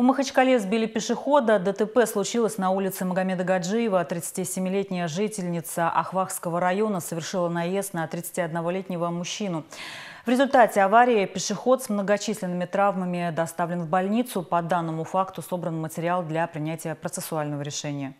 В Махачкале сбили пешехода. ДТП случилось на улице Магомеда Гаджиева. 37-летняя жительница Ахвахского района совершила наезд на 31-летнего мужчину. В результате аварии пешеход с многочисленными травмами доставлен в больницу. По данному факту собран материал для принятия процессуального решения.